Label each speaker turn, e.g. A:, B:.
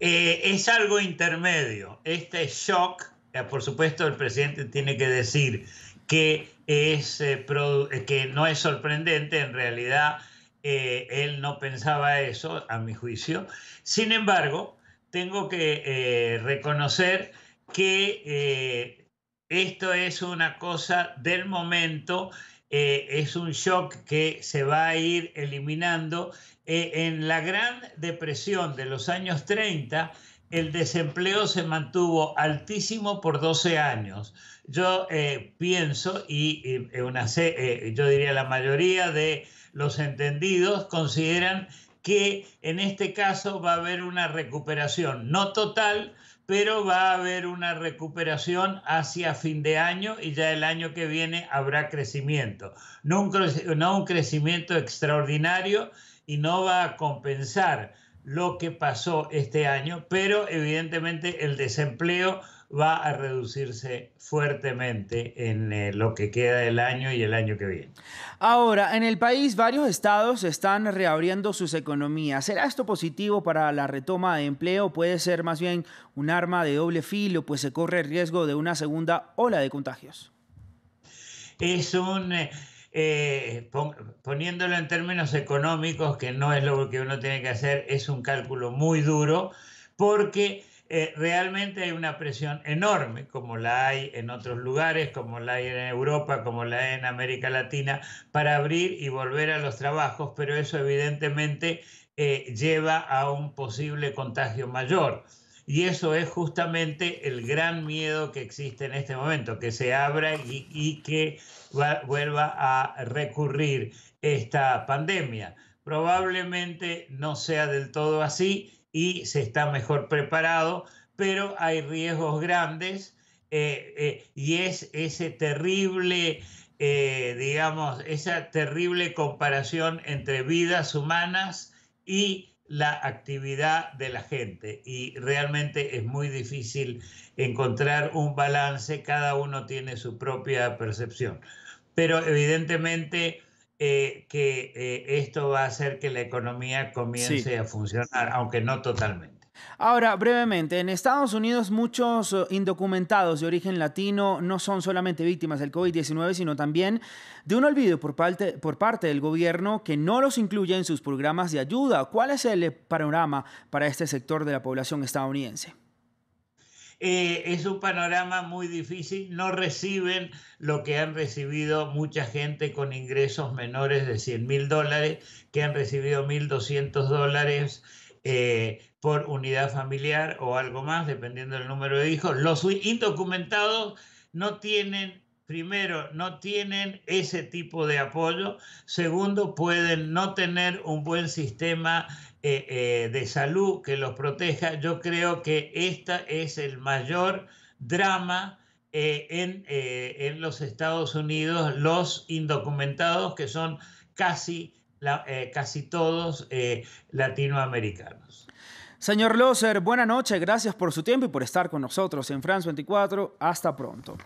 A: Eh, es algo intermedio. Este shock, eh, por supuesto, el presidente tiene que decir que, es, eh, que no es sorprendente, en realidad él no pensaba eso, a mi juicio. Sin embargo, tengo que reconocer que esto es una cosa del momento eh, es un shock que se va a ir eliminando. Eh, en la Gran Depresión de los años 30, el desempleo se mantuvo altísimo por 12 años. Yo eh, pienso, y, una, yo diría la mayoría de los entendidos consideran que en este caso va a haber una recuperación, no total, pero va a haber una recuperación hacia fin de año y ya el año que viene habrá crecimiento. No un, no un crecimiento extraordinario y no va a compensar lo que pasó este año, pero evidentemente el desempleo va a reducirse fuertemente en eh, lo que queda del año y el año que viene. Ahora,
B: en el país varios estados están reabriendo sus economías. ¿Será esto positivo para la retoma de empleo? ¿Puede ser más bien un arma de doble filo, pues se corre el riesgo de una segunda ola de contagios?
A: Es un... Eh, eh, poniéndolo en términos económicos, que no es lo que uno tiene que hacer, es un cálculo muy duro, porque eh, realmente hay una presión enorme, como la hay en otros lugares, como la hay en Europa, como la hay en América Latina, para abrir y volver a los trabajos, pero eso evidentemente eh, lleva a un posible contagio mayor. Y eso es justamente el gran miedo que existe en este momento, que se abra y, que vuelva a recurrir esta pandemia. Probablemente no sea del todo así, y se está mejor preparado, pero hay riesgos grandes eh, eh, y es ese terrible, eh, digamos, esa terrible comparación entre vidas humanas y la actividad de la gente y realmente es muy difícil encontrar un balance, cada uno tiene su propia percepción. Pero evidentemente eh, que eh, esto va a hacer que la economía comience a funcionar, aunque no totalmente.
B: Ahora, brevemente, en Estados Unidos muchos eh, indocumentados de origen latino no son solamente víctimas del COVID-19, sino también de un olvido por parte, por parte del gobierno que no los incluye en sus programas de ayuda. ¿Cuál es el panorama para este sector de la población estadounidense?
A: Eh, es un panorama muy difícil, no reciben lo que han recibido mucha gente con ingresos menores de 100 mil dólares, que han recibido 1.200 dólares. Eh, por unidad familiar o algo más, dependiendo del número de hijos. Los indocumentados no tienen primero, no tienen ese tipo de apoyo, segundo, pueden no tener un buen sistema eh, eh, de salud que los proteja. Yo creo que este es el mayor drama. Eh, en, los Estados Unidos, los indocumentados, que son casi, casi todos latinoamericanos.
B: Señor Loser, buenas noches. gracias por su tiempo y por estar con nosotros en France 24. Hasta pronto.